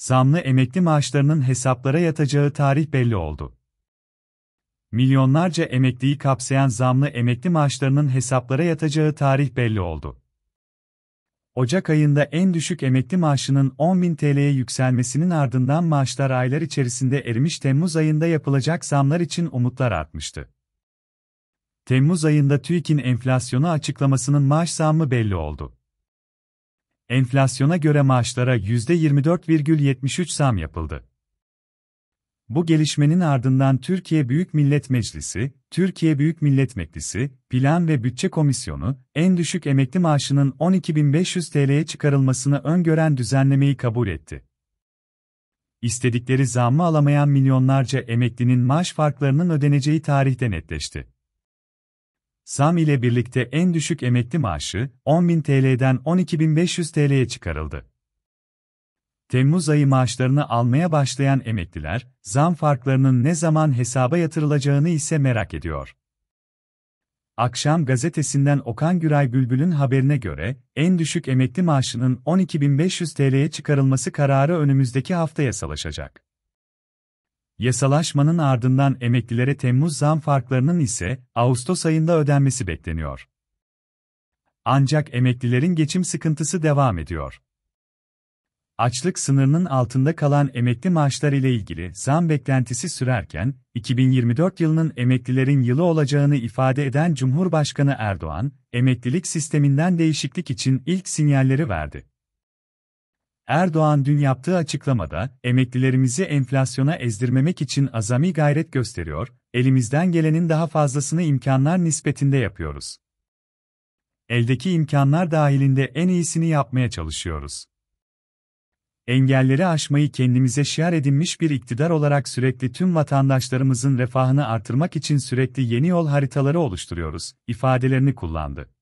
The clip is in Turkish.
Zamlı emekli maaşlarının hesaplara yatacağı tarih belli oldu. Milyonlarca emekliyi kapsayan zamlı emekli maaşlarının hesaplara yatacağı tarih belli oldu. Ocak ayında en düşük emekli maaşının 10.000 TL'ye yükselmesinin ardından maaşlar aylar içerisinde erimiş Temmuz ayında yapılacak zamlar için umutlar artmıştı. Temmuz ayında TÜİK'in enflasyonu açıklamasının maaş zammı belli oldu. Enflasyona göre maaşlara %24,73 zam yapıldı. Bu gelişmenin ardından Türkiye Büyük Millet Meclisi, Türkiye Büyük Millet Meclisi, Plan ve Bütçe Komisyonu, en düşük emekli maaşının 12.500 TL'ye çıkarılmasını öngören düzenlemeyi kabul etti. İstedikleri zammı alamayan milyonlarca emeklinin maaş farklarının ödeneceği tarihte netleşti. Zam ile birlikte en düşük emekli maaşı 10.000 TL'den 12.500 TL'ye çıkarıldı. Temmuz ayı maaşlarını almaya başlayan emekliler, zam farklarının ne zaman hesaba yatırılacağını ise merak ediyor. Akşam gazetesinden Okan Güray Bülbül'ün haberine göre, en düşük emekli maaşının 12.500 TL'ye çıkarılması kararı önümüzdeki hafta yasalaşacak. Yasalaşmanın ardından emeklilere Temmuz zam farklarının ise Ağustos ayında ödenmesi bekleniyor. Ancak emeklilerin geçim sıkıntısı devam ediyor. Açlık sınırının altında kalan emekli maaşları ile ilgili zam beklentisi sürerken, 2024 yılının emeklilerin yılı olacağını ifade eden Cumhurbaşkanı Erdoğan, emeklilik sisteminden değişiklik için ilk sinyalleri verdi. Erdoğan dün yaptığı açıklamada, emeklilerimizi enflasyona ezdirmemek için azami gayret gösteriyor, elimizden gelenin daha fazlasını imkanlar nispetinde yapıyoruz. Eldeki imkanlar dahilinde en iyisini yapmaya çalışıyoruz. Engelleri aşmayı kendimize şiar edinmiş bir iktidar olarak sürekli tüm vatandaşlarımızın refahını artırmak için sürekli yeni yol haritaları oluşturuyoruz, ifadelerini kullandı.